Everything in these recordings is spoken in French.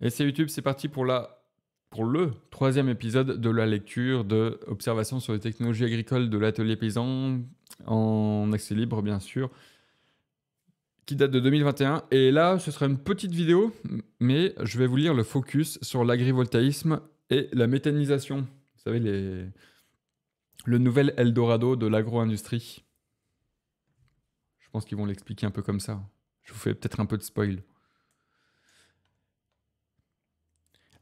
Et c'est YouTube, c'est parti pour la pour le troisième épisode de la lecture de Observations sur les technologies agricoles de l'atelier paysan en accès libre bien sûr, qui date de 2021. Et là, ce sera une petite vidéo, mais je vais vous lire le focus sur l'agrivoltaïsme et la méthanisation. Vous savez les le nouvel Eldorado de l'agro-industrie. Je pense qu'ils vont l'expliquer un peu comme ça. Je vous fais peut-être un peu de spoil.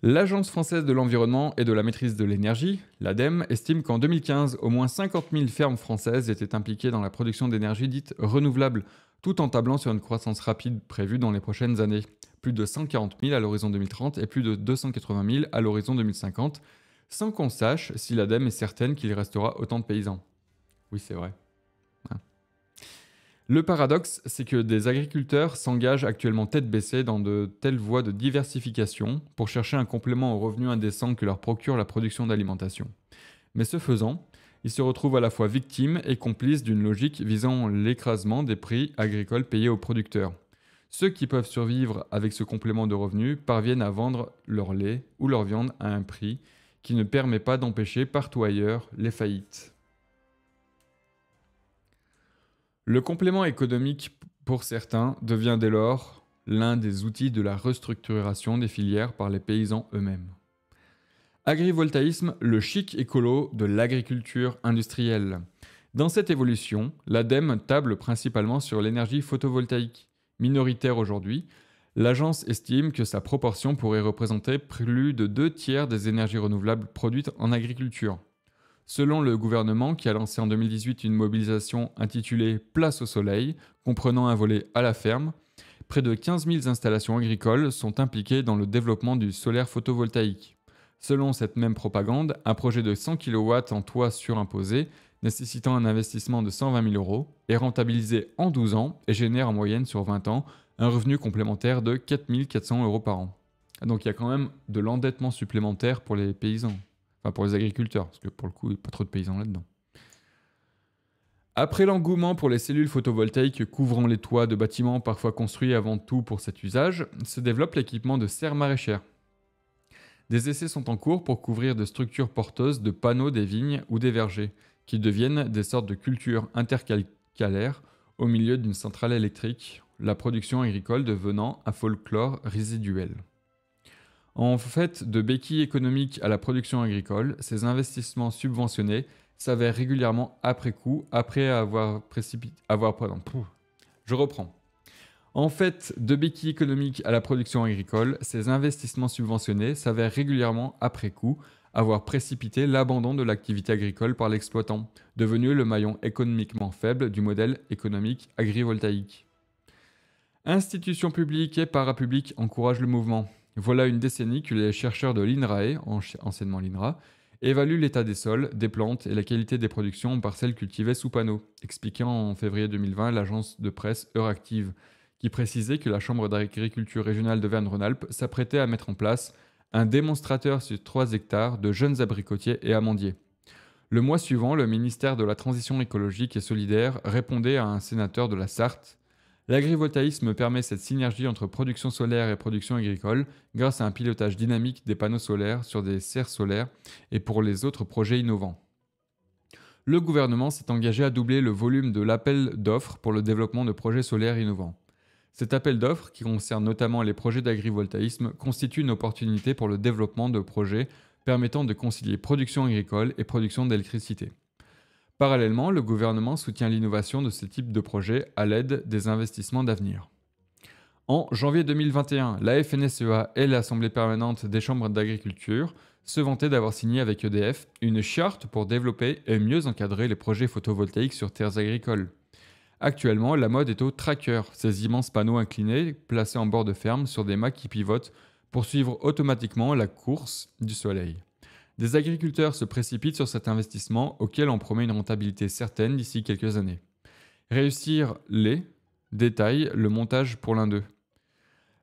L'Agence française de l'environnement et de la maîtrise de l'énergie, l'ADEME, estime qu'en 2015, au moins 50 000 fermes françaises étaient impliquées dans la production d'énergie dite renouvelable, tout en tablant sur une croissance rapide prévue dans les prochaines années. Plus de 140 000 à l'horizon 2030 et plus de 280 000 à l'horizon 2050, sans qu'on sache si l'ADEME est certaine qu'il restera autant de paysans. Oui, c'est vrai. Le paradoxe, c'est que des agriculteurs s'engagent actuellement tête baissée dans de telles voies de diversification pour chercher un complément aux revenus indécents que leur procure la production d'alimentation. Mais ce faisant, ils se retrouvent à la fois victimes et complices d'une logique visant l'écrasement des prix agricoles payés aux producteurs. Ceux qui peuvent survivre avec ce complément de revenus parviennent à vendre leur lait ou leur viande à un prix qui ne permet pas d'empêcher partout ailleurs les faillites. Le complément économique, pour certains, devient dès lors l'un des outils de la restructuration des filières par les paysans eux-mêmes. Agrivoltaïsme, le chic écolo de l'agriculture industrielle. Dans cette évolution, l'ADEME table principalement sur l'énergie photovoltaïque. Minoritaire aujourd'hui, l'agence estime que sa proportion pourrait représenter plus de deux tiers des énergies renouvelables produites en agriculture selon le gouvernement qui a lancé en 2018 une mobilisation intitulée Place au soleil, comprenant un volet à la ferme, près de 15 000 installations agricoles sont impliquées dans le développement du solaire photovoltaïque. Selon cette même propagande, un projet de 100 kW en toit surimposé, nécessitant un investissement de 120 000 euros, est rentabilisé en 12 ans et génère en moyenne sur 20 ans un revenu complémentaire de 4 400 euros par an. Donc il y a quand même de l'endettement supplémentaire pour les paysans pour les agriculteurs, parce que pour le coup, il n'y a pas trop de paysans là-dedans. Après l'engouement pour les cellules photovoltaïques couvrant les toits de bâtiments parfois construits avant tout pour cet usage, se développe l'équipement de serres maraîchères. Des essais sont en cours pour couvrir de structures porteuses de panneaux des vignes ou des vergers, qui deviennent des sortes de cultures intercalaires au milieu d'une centrale électrique, la production agricole devenant un folklore résiduel. En fait, de béquilles économiques à la production agricole, ces investissements subventionnés s'avèrent régulièrement après coup, après avoir précipité. Avoir, je reprends. En fait, de béquilles économiques à la production agricole, ces investissements subventionnés s'avèrent régulièrement après coup avoir précipité l'abandon de l'activité agricole par l'exploitant, devenu le maillon économiquement faible du modèle économique agrivoltaïque. Institutions publiques et parapublics encouragent le mouvement. Voilà une décennie que les chercheurs de l'INRAE, anciennement l'INRA, évaluent l'état des sols, des plantes et la qualité des productions par celles cultivées sous panneaux, expliquant en février 2020 l'agence de presse Euractive, qui précisait que la Chambre d'agriculture régionale de Verne-Rhône-Alpes s'apprêtait à mettre en place un démonstrateur sur 3 hectares de jeunes abricotiers et amandiers. Le mois suivant, le ministère de la Transition écologique et solidaire répondait à un sénateur de la Sarthe L'agrivoltaïsme permet cette synergie entre production solaire et production agricole grâce à un pilotage dynamique des panneaux solaires sur des serres solaires et pour les autres projets innovants. Le gouvernement s'est engagé à doubler le volume de l'appel d'offres pour le développement de projets solaires innovants. Cet appel d'offres, qui concerne notamment les projets d'agrivoltaïsme, constitue une opportunité pour le développement de projets permettant de concilier production agricole et production d'électricité. Parallèlement, le gouvernement soutient l'innovation de ce type de projet à l'aide des investissements d'avenir. En janvier 2021, la FNSEA et l'Assemblée permanente des chambres d'agriculture se vantaient d'avoir signé avec EDF une charte pour développer et mieux encadrer les projets photovoltaïques sur terres agricoles. Actuellement, la mode est au tracker, ces immenses panneaux inclinés placés en bord de ferme sur des mâts qui pivotent pour suivre automatiquement la course du soleil. Des agriculteurs se précipitent sur cet investissement auquel on promet une rentabilité certaine d'ici quelques années. Réussir les détails, le montage pour l'un d'eux.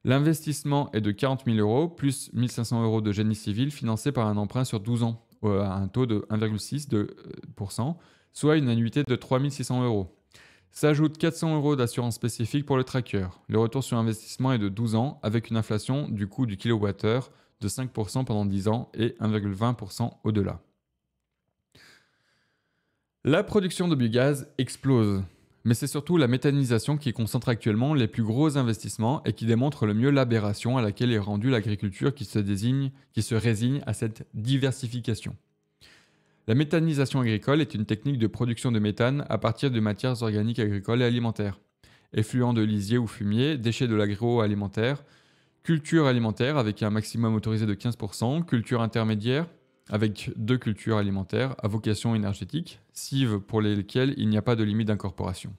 L'investissement est de 40 000 euros plus 1 500 euros de génie civil financé par un emprunt sur 12 ans euh, à un taux de 1,6%, euh, soit une annuité de 3 600 euros. S'ajoutent 400 euros d'assurance spécifique pour le tracker. Le retour sur investissement est de 12 ans avec une inflation du coût du kilowattheure de 5% pendant 10 ans et 1,20% au-delà. La production de biogaz explose, mais c'est surtout la méthanisation qui concentre actuellement les plus gros investissements et qui démontre le mieux l'aberration à laquelle est rendue l'agriculture qui se désigne, qui se résigne à cette diversification. La méthanisation agricole est une technique de production de méthane à partir de matières organiques agricoles et alimentaires. Effluents de lisier ou fumier, déchets de l'agroalimentaire, culture alimentaire avec un maximum autorisé de 15%, culture intermédiaire avec deux cultures alimentaires à vocation énergétique, cives pour lesquelles il n'y a pas de limite d'incorporation.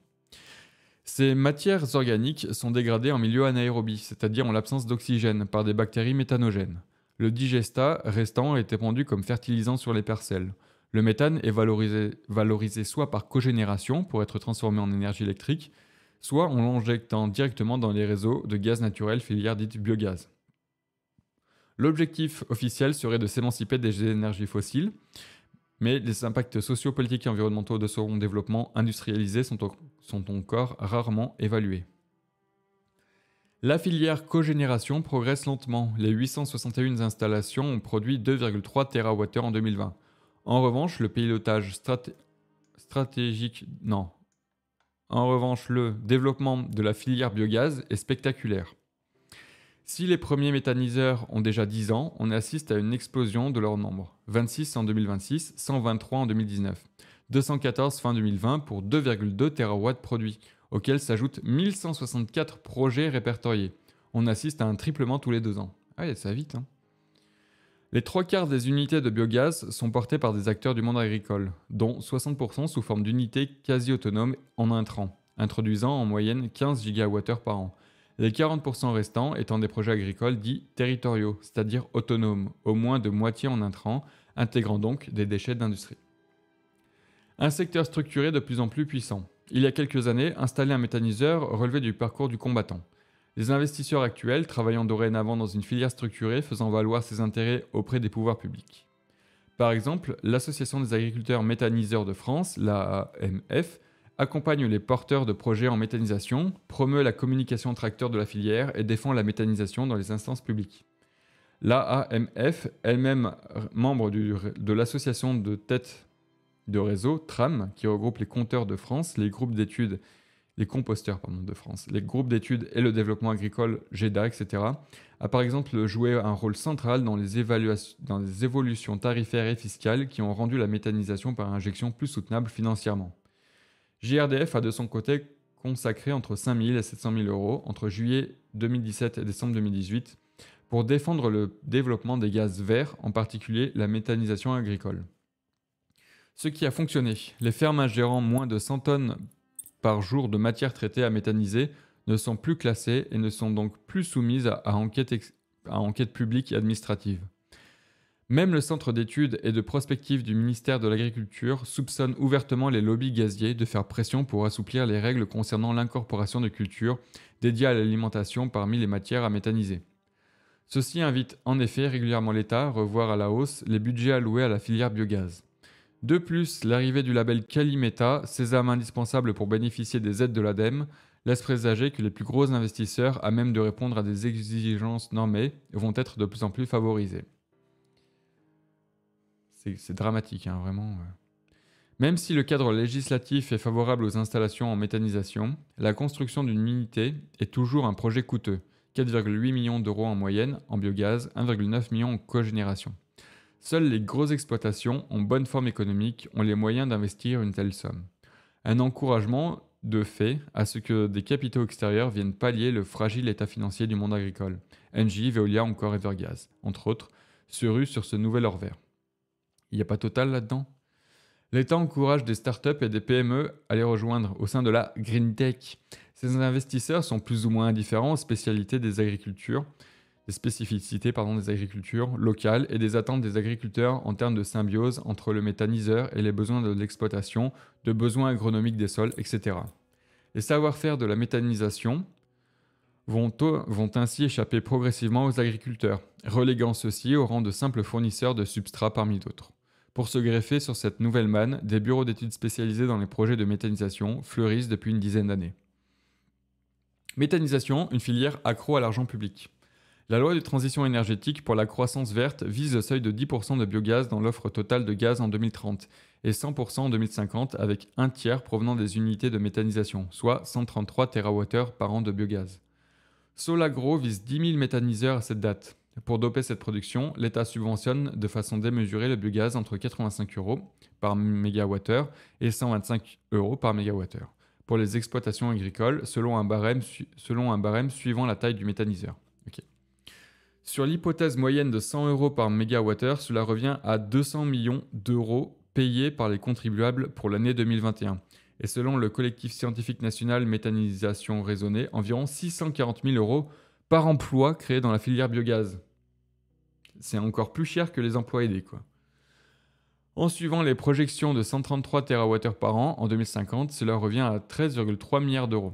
Ces matières organiques sont dégradées en milieu anaérobie, c'est-à-dire en l'absence d'oxygène, par des bactéries méthanogènes. Le digesta restant est épandu comme fertilisant sur les parcelles. Le méthane est valorisé, soit par cogénération pour être transformé en énergie électrique, soit en l'injectant directement dans les réseaux de gaz naturel filière dite biogaz. L'objectif officiel serait de s'émanciper des énergies fossiles, mais les impacts sociopolitiques et environnementaux de second développement industrialisé sont, sont encore rarement évalués. La filière cogénération progresse lentement. Les 861 installations ont produit 2,3 TWh en 2020. En revanche, le pilotage stratégique, non. En revanche, le développement de la filière biogaz est spectaculaire. Si les premiers méthaniseurs ont déjà 10 ans, on assiste à une explosion de leur nombre. 26 en 2026, 123 en 2019, 214 fin 2020 pour 2,2 TWh produits, auxquels s'ajoutent 1164 projets répertoriés. On assiste à un triplement tous les deux ans. Ah, ça va vite. Hein. Les trois quarts des unités de biogaz sont portées par des acteurs du monde agricole, dont 60% sous forme d'unités quasi autonomes en intrants, introduisant en moyenne 15 GWh par an. Les 40% restants étant des projets agricoles dits territoriaux, c'est-à-dire autonomes, au moins de moitié en intrants, intégrant donc des déchets d'industrie. Un secteur structuré de plus en plus puissant. Il y a quelques années, installer un méthaniseur relevé du parcours du combattant. Les investisseurs actuels travaillant dorénavant dans une filière structurée faisant valoir ses intérêts auprès des pouvoirs publics. Par exemple, l'Association des agriculteurs méthaniseurs de France, l'AAMF, accompagne les porteurs de projets en méthanisation, promeut la communication tracteur de la filière et défend la méthanisation dans les instances publiques. L'AAMF, elle-même membre de l'association de tête de réseau TRAM, qui regroupe les compteurs de France, les groupes d'études les composteurs de France. Les groupes d'études et le développement agricole, GEDA, etc., a par exemple joué un rôle central dans les, évolutions tarifaires et fiscales qui ont rendu la méthanisation par injection plus soutenable financièrement. JRDF a de son côté consacré entre 5 000 et 700 000 euros entre juillet 2017 et décembre 2018 pour défendre le développement des gaz verts, en particulier la méthanisation agricole. Ce qui a fonctionné, les fermes ingérant moins de 100 tonnes par jour de matières traitées à méthaniser ne sont plus classées et ne sont donc plus soumises à enquête, enquête publique et administrative. Même le Centre d'études et de prospective du ministère de l'Agriculture soupçonne ouvertement les lobbies gaziers de faire pression pour assouplir les règles concernant l'incorporation de cultures dédiées à l'alimentation parmi les matières à méthaniser. Ceci invite en effet régulièrement l'État à revoir à la hausse les budgets alloués à la filière biogaz. De plus, l'arrivée du label Calimeta, sésame indispensable pour bénéficier des aides de l'ADEME, laisse présager que les plus gros investisseurs, à même de répondre à des exigences normées, vont être de plus en plus favorisés. C'est dramatique, hein, vraiment. Euh. Même si le cadre législatif est favorable aux installations en méthanisation, la construction d'une unité est toujours un projet coûteux, 4,8 millions d'euros en moyenne en biogaz, 1,9 million en cogénération. Seules les grosses exploitations en bonne forme économique ont les moyens d'investir une telle somme. Un encouragement, de fait, à ce que des capitaux extérieurs viennent pallier le fragile état financier du monde agricole. Engie, Veolia, encore Evergas, entre autres, se ruent sur ce nouvel or vert. Il n'y a pas total là-dedans L'État encourage des startups et des PME à les rejoindre au sein de la Green Tech. Ces investisseurs sont plus ou moins indifférents aux spécialités des agricultures, des spécificités pardon, des agricultures locales et des attentes des agriculteurs en termes de symbiose entre le méthaniseur et les besoins de l'exploitation, de besoins agronomiques des sols, etc. Les savoir-faire de la méthanisation vont, vont ainsi échapper progressivement aux agriculteurs, reléguant ceux-ci au rang de simples fournisseurs de substrats parmi d'autres. Pour se greffer sur cette nouvelle manne, des bureaux d'études spécialisés dans les projets de méthanisation fleurissent depuis une dizaine d'années. Méthanisation, une filière accro à l'argent public. La loi de transition énergétique pour la croissance verte vise le seuil de 10% de biogaz dans l'offre totale de gaz en 2030 et 100% en 2050 avec un tiers provenant des unités de méthanisation, soit 133 TWh par an de biogaz. Solagro vise 10 000 méthaniseurs à cette date. Pour doper cette production, l'État subventionne de façon démesurée le biogaz entre 85 euros par MWh et 125 euros par MWh pour les exploitations agricoles selon un barème suivant la taille du méthaniseur. Sur l'hypothèse moyenne de 100 euros par mégawattheure, cela revient à 200 millions d'euros payés par les contribuables pour l'année 2021. Et selon le collectif scientifique national Méthanisation raisonnée, environ 640 000 euros par emploi créé dans la filière biogaz. C'est encore plus cher que les emplois aidés, quoi. En suivant les projections de 133 TWh par an en 2050, cela revient à 13,3 milliards d'euros.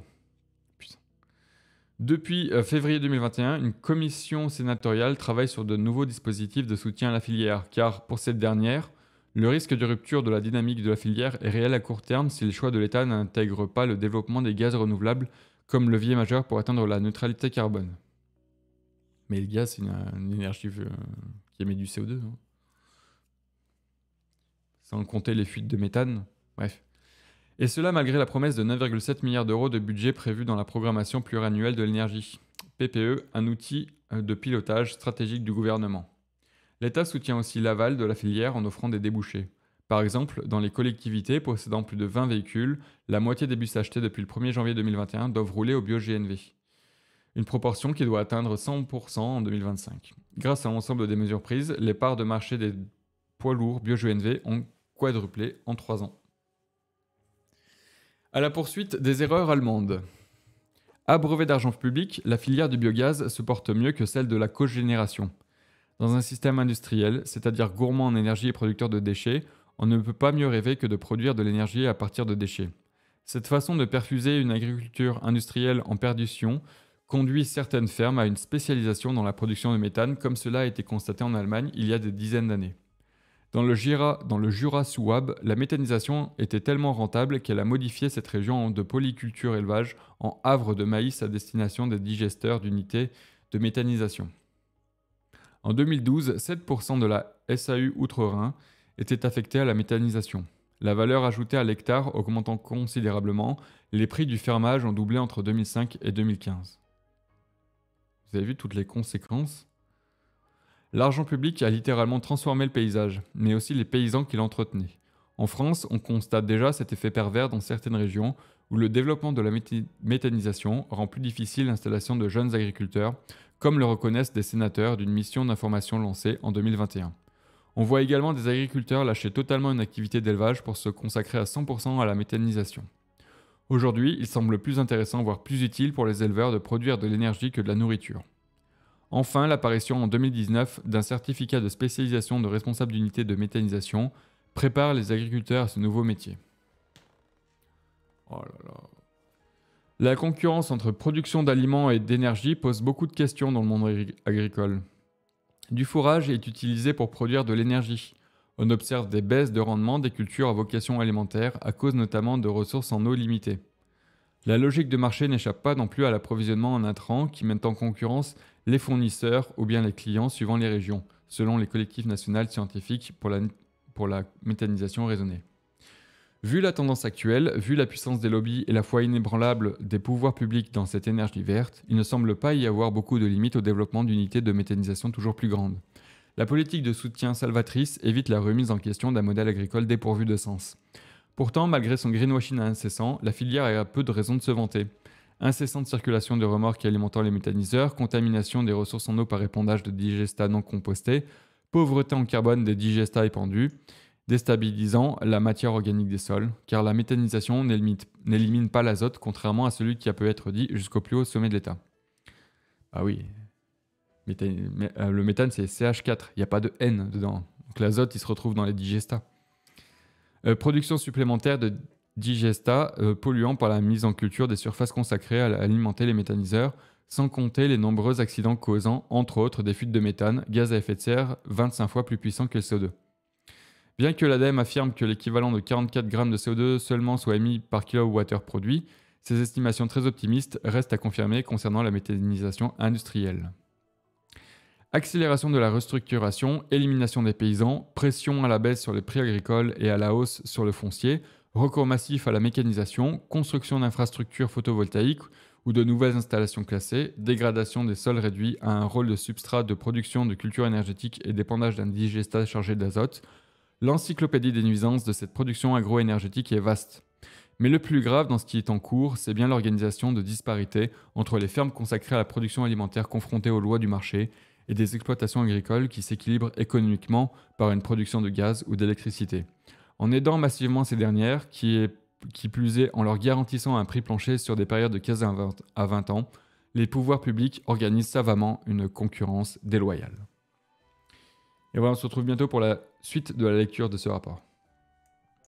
Depuis euh, février 2021, une commission sénatoriale travaille sur de nouveaux dispositifs de soutien à la filière, car pour cette dernière, le risque de rupture de la dynamique de la filière est réel à court terme si les choix de l'État n'intègrent pas le développement des gaz renouvelables comme levier majeur pour atteindre la neutralité carbone. Mais le gaz, c'est une, énergie euh, qui émet du CO2. Sans compter les fuites de méthane. Bref. Et cela malgré la promesse de 9,7 milliards d'euros de budget prévu dans la programmation pluriannuelle de l'énergie. PPE, un outil euh, de pilotage stratégique du gouvernement. L'État soutient aussi l'aval de la filière en offrant des débouchés. Par exemple, dans les collectivités possédant plus de 20 véhicules, la moitié des bus achetés depuis le 1er janvier 2021 doivent rouler au bio-GNV. Une proportion qui doit atteindre 100% en 2025. Grâce à l'ensemble des mesures prises, les parts de marché des poids lourds bio-GNV ont quadruplé en 3 ans. À la poursuite des erreurs allemandes. Abreuvée d'argent public, la filière du biogaz se porte mieux que celle de la cogénération. Dans un système industriel, c'est-à-dire gourmand en énergie et producteur de déchets, on ne peut pas mieux rêver que de produire de l'énergie à partir de déchets. Cette façon de perfuser une agriculture industrielle en perdition conduit certaines fermes à une spécialisation dans la production de méthane, comme cela a été constaté en Allemagne il y a des dizaines d'années. Dans le, Jura, dans le la méthanisation était tellement rentable qu'elle a modifié cette région de polyculture élevage en havre de maïs à destination des digesteurs d'unités de méthanisation. En 2012, 7% de la SAU Outre-Rhin était affectée à la méthanisation. La valeur ajoutée à l'hectare augmentant considérablement, les prix du fermage ont doublé entre 2005 et 2015. Vous avez vu toutes les conséquences L'argent public a littéralement transformé le paysage, mais aussi les paysans qui l'entretenaient. En France, on constate déjà cet effet pervers dans certaines régions où le développement de la méthanisation rend plus difficile l'installation de jeunes agriculteurs, comme le reconnaissent des sénateurs d'une mission d'information lancée en 2021. On voit également des agriculteurs lâcher totalement une activité d'élevage pour se consacrer à 100% à la méthanisation. Aujourd'hui, il semble plus intéressant, voire plus utile pour les éleveurs de produire de l'énergie que de la nourriture. Enfin, l'apparition en 2019 d'un certificat de spécialisation de responsable d'unité de méthanisation prépare les agriculteurs à ce nouveau métier. Oh La concurrence entre production d'aliments et d'énergie pose beaucoup de questions dans le monde agricole. Du fourrage est utilisé pour produire de l'énergie. On observe des baisses de rendement des cultures à vocation alimentaire à cause notamment de ressources en eau limitées. La logique de marché n'échappe pas non plus à l'approvisionnement en intrants qui mettent en concurrence les fournisseurs ou bien les clients suivant les régions, selon les collectifs nationaux scientifiques pour la, pour la méthanisation raisonnée. Vu la tendance actuelle, vu la puissance des lobbies et la foi inébranlable des pouvoirs publics dans cette énergie verte, il ne semble pas y avoir beaucoup de limites au développement d'unités de méthanisation toujours plus grandes. La politique de soutien salvatrice évite la remise en question d'un modèle agricole dépourvu de sens. Pourtant, malgré son greenwashing incessant, la filière a peu de raisons de se vanter. Incessante circulation de remorques alimentant les méthaniseurs, contamination des ressources en eau par épandage de digestats non compostés, pauvreté en carbone des digestats épandus, déstabilisant la matière organique des sols, car la méthanisation n'élimine pas l'azote, contrairement à celui qui a pu être dit jusqu'au plus haut sommet de l'État. Ah oui, euh, le méthane c'est CH4, il n'y a pas de N dedans. Donc l'azote il se retrouve dans les digestats. Euh, production supplémentaire de digesta euh, polluant par la mise en culture des surfaces consacrées à alimenter les méthaniseurs, sans compter les nombreux accidents causant, entre autres, des fuites de méthane, gaz à effet de serre 25 fois plus puissant que le CO2. Bien que l'ADEME affirme que l'équivalent de 44 g de CO2 seulement soit émis par kWh produit, ces estimations très optimistes restent à confirmer concernant la méthanisation industrielle. Accélération de la restructuration, élimination des paysans, pression à la baisse sur les prix agricoles et à la hausse sur le foncier, recours massif à la mécanisation, construction d'infrastructures photovoltaïques ou de nouvelles installations classées, dégradation des sols réduits à un rôle de substrat de production de cultures énergétiques et dépendage d'un digestat chargé d'azote, l'encyclopédie des nuisances de cette production agro-énergétique est vaste. Mais le plus grave dans ce qui est en cours, c'est bien l'organisation de disparités entre les fermes consacrées à la production alimentaire confrontées aux lois du marché et des exploitations agricoles qui s'équilibrent économiquement par une production de gaz ou d'électricité. En aidant massivement ces dernières, qui, est, qui plus est en leur garantissant un prix plancher sur des périodes de 15 à 20 ans, les pouvoirs publics organisent savamment une concurrence déloyale. Et voilà, on se retrouve bientôt pour la suite de la lecture de ce rapport.